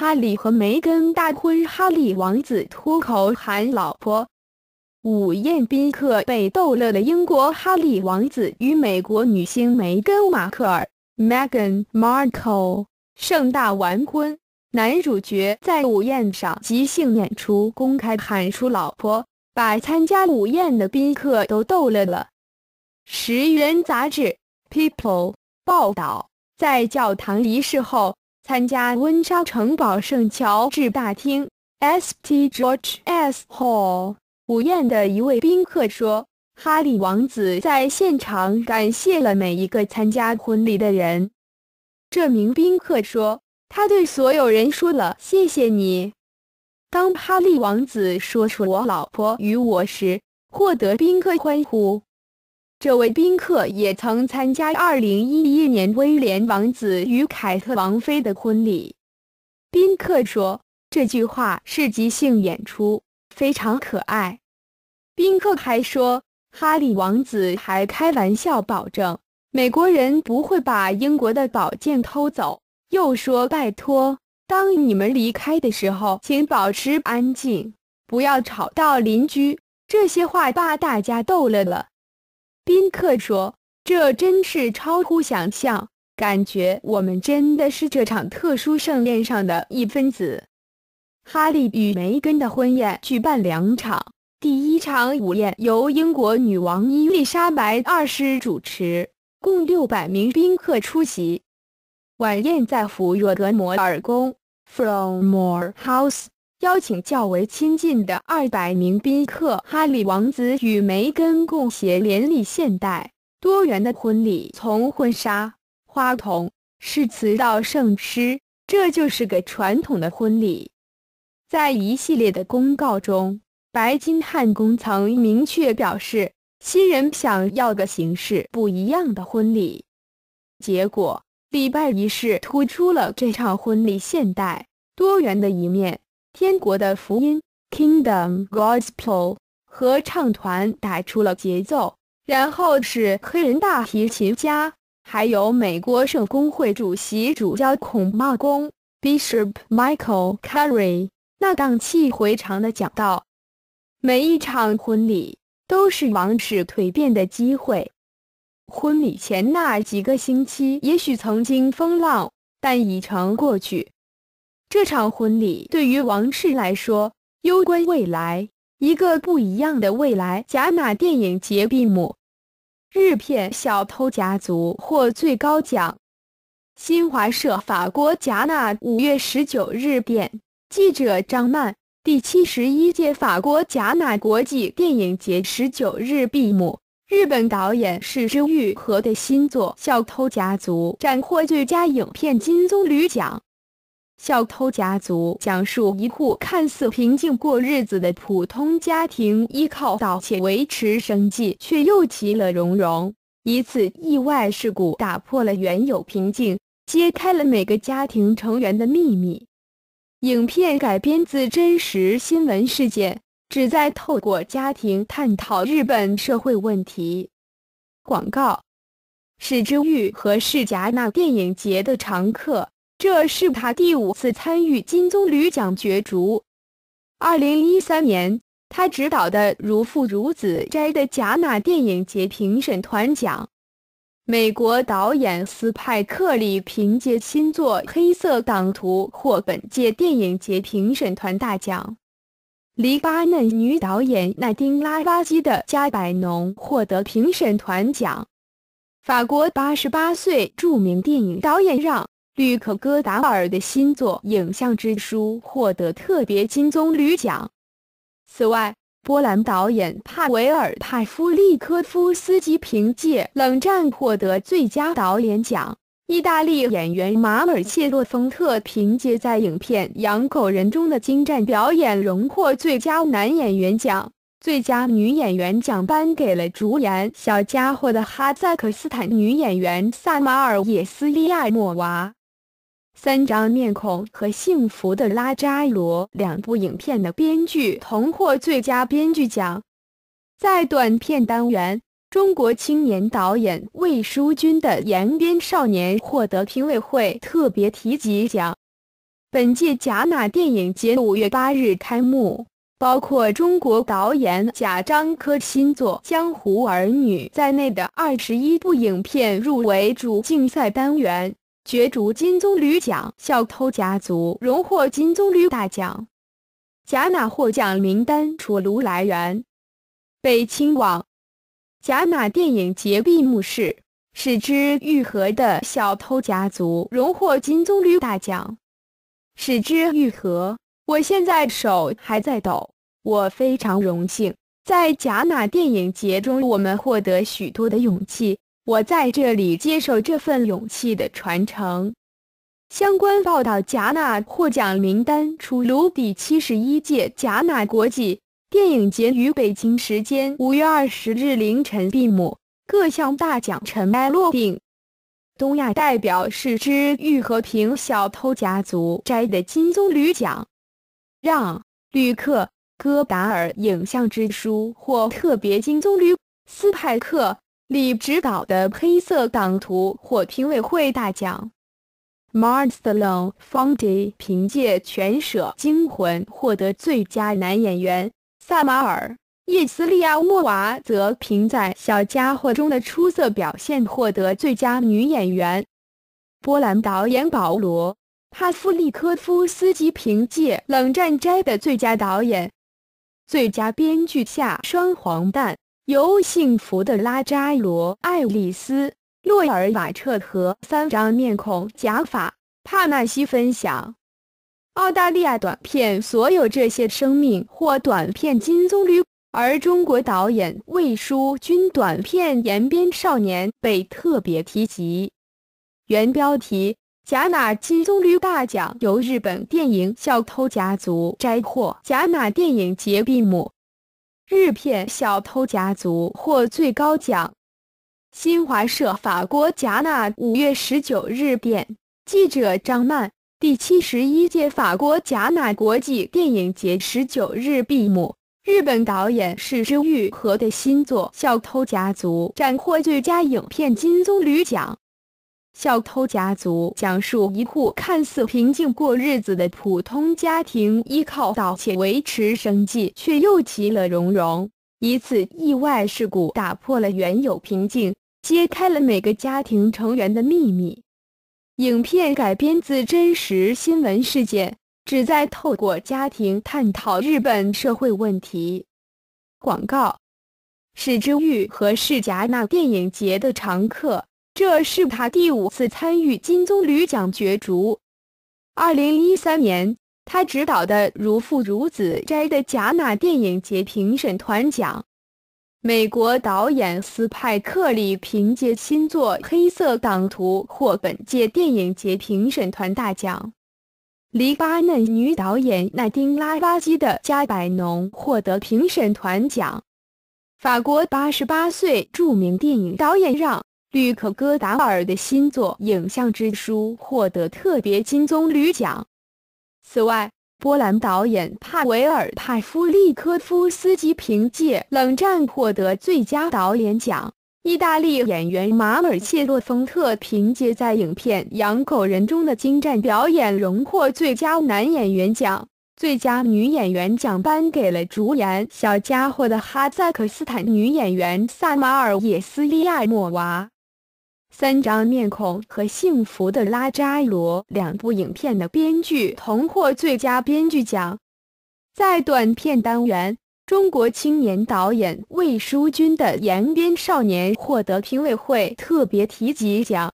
哈利和梅根大婚，哈利王子脱口喊老婆。午宴宾客被逗乐的英国哈利王子与美国女星梅根·马克尔 （Megan Markle） 盛大完婚，男主角在午宴上即兴演出，公开喊出“老婆”，把参加午宴的宾客都逗乐了。《十元杂志》（People） 报道，在教堂仪式后。参加温莎城堡圣乔治大厅 （St. George's Hall） 午宴的一位宾客说：“哈利王子在现场感谢了每一个参加婚礼的人。”这名宾客说：“他对所有人说了‘谢谢你’。”当哈利王子说出‘我老婆与我’时，获得宾客欢呼。这位宾客也曾参加二零一一年威廉王子与凯特王妃的婚礼。宾客说：“这句话是即兴演出，非常可爱。”宾客还说，哈利王子还开玩笑保证：“美国人不会把英国的宝剑偷走。”又说：“拜托，当你们离开的时候，请保持安静，不要吵到邻居。”这些话把大家逗乐了。宾客说：“这真是超乎想象，感觉我们真的是这场特殊盛宴上的一分子。”哈利与梅根的婚宴举办两场，第一场午宴由英国女王伊丽莎白二世主持，共六百名宾客出席。晚宴在弗若德摩尔宫 f r o m o r e House）。邀请较为亲近的二百名宾客，哈里王子与梅根共协联立现代多元的婚礼，从婚纱、花童、誓词到圣诗，这就是个传统的婚礼。在一系列的公告中，白金汉宫曾明确表示，新人想要的形式不一样的婚礼。结果，礼拜仪式突出了这场婚礼现代多元的一面。天国的福音 （Kingdom Gospel） 合唱团打出了节奏，然后是黑人大提琴家，还有美国圣公会主席主教孔茂公 （Bishop Michael Curry） 那荡气回肠的讲道。每一场婚礼都是王室蜕变的机会。婚礼前那几个星期，也许曾经风浪，但已成过去。这场婚礼对于王室来说攸关未来，一个不一样的未来。贾马电影节闭幕，日片《小偷家族》获最高奖。新华社法国戛纳五月十九日电，记者张曼：第七十一届法国贾纳国际电影节十九日闭幕，日本导演是枝裕和的新作《小偷家族》斩获最佳影片金棕榈奖。《小偷家族》讲述一户看似平静过日子的普通家庭，依靠盗窃维持生计，却又其乐融融。一次意外事故打破了原有平静，揭开了每个家庭成员的秘密。影片改编自真实新闻事件，旨在透过家庭探讨日本社会问题。广告，史之玉和世佳那电影节的常客。这是他第五次参与金棕榈奖角逐。二零一三年，他执导的《如父如子》摘得戛纳电影节评审团奖。美国导演斯派克·里凭借新作《黑色党徒》获本届电影节评审团大奖。黎巴嫩女导演奈丁·拉巴基的《加百农》获得评审团奖。法国八十八岁著名电影导演让。吕可戈达尔的新作《影像之书》获得特别金棕榈奖。此外，波兰导演帕维尔·帕夫利科夫斯基凭借《冷战》获得最佳导演奖。意大利演员马尔切洛·丰特凭借在影片《养狗人》中的精湛表演，荣获最佳男演员奖。最佳女演员奖颁给了主演《小家伙》的哈萨克斯坦女演员萨马尔·也斯利亚莫娃。《三张面孔》和《幸福的拉扎罗》两部影片的编剧同获最佳编剧奖。在短片单元，中国青年导演魏书君的《延边少年》获得评委会特别提及奖。本届戛纳电影节五月八日开幕，包括中国导演贾樟柯新作《江湖儿女》在内的二十一部影片入围主竞赛单元。角逐金棕榈奖，《小偷家族》荣获金棕榈大奖。贾纳获奖名单出炉，来源：北青网。贾纳电影节闭幕式，使之愈合的小偷家族荣获金棕榈大奖。使之愈合，我现在手还在抖，我非常荣幸在戛纳电影节中，我们获得许多的勇气。我在这里接受这份勇气的传承。相关报道：戛纳获奖名单出炉，第七十一届戛纳国际电影节于北京时间五月二十日凌晨闭幕，各项大奖尘埃落定。东亚代表是之《玉和平小偷家族》摘得金棕榈奖，让·吕克·戈达尔《影像之书》获特别金棕榈，斯派克。李指导的《黑色党徒》获评委会大奖。Marcelo f o n d i 凭借《全舍惊魂》获得最佳男演员。萨马尔·叶斯利亚莫娃则凭在《小家伙》中的出色表现获得最佳女演员。波兰导演保罗·帕夫利科夫斯基凭借《冷战斋》的最佳导演、最佳编剧下双黄蛋。由幸福的拉扎罗、爱丽丝、洛尔瓦彻和三张面孔假法·帕纳西分享澳大利亚短片。所有这些生命或短片金棕榈，而中国导演魏书钧短片《延边少年》被特别提及。原标题：贾纳金棕榈大奖由日本电影《小偷家族》摘获。贾纳电影节闭幕。日片《小偷家族》获最高奖。新华社法国戛纳五月十九日电，记者张曼。第七十一届法国戛纳国际电影节十九日闭幕，日本导演是枝玉和的新作《小偷家族》斩获最佳影片金棕榈奖。《小偷家族》讲述一户看似平静过日子的普通家庭，依靠盗窃维持生计，却又其乐融融。一次意外事故打破了原有平静，揭开了每个家庭成员的秘密。影片改编自真实新闻事件，旨在透过家庭探讨日本社会问题。广告。是之裕和是戛纳电影节的常客。这是他第五次参与金棕榈奖角逐。二零一三年，他执导的《如父如子》摘得戛纳电影节评审团奖。美国导演斯派克·里凭借新作《黑色党徒》获本届电影节评审团大奖。黎巴嫩女导演奈丁·拉巴基的《加百农》获得评审团奖。法国八十八岁著名电影导演让。吕可·戈达尔的新作《影像之书》获得特别金棕榈奖。此外，波兰导演帕维尔·帕夫利科夫斯基凭借《冷战》获得最佳导演奖。意大利演员马尔切洛·丰特凭借在影片《养狗人》中的精湛表演，荣获最佳男演员奖。最佳女演员奖颁给了主演《小家伙》的哈萨克斯坦女演员萨马尔·耶斯利亚莫娃。《三张面孔》和《幸福的拉扎罗》两部影片的编剧同获最佳编剧奖。在短片单元，中国青年导演魏淑君的《延边少年》获得评委会特别提及奖。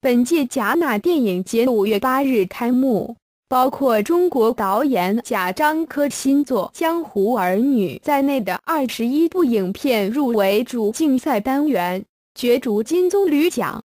本届戛纳电影节五月八日开幕，包括中国导演贾樟柯新作《江湖儿女》在内的二十一部影片入围主竞赛单元。角逐金棕榈奖。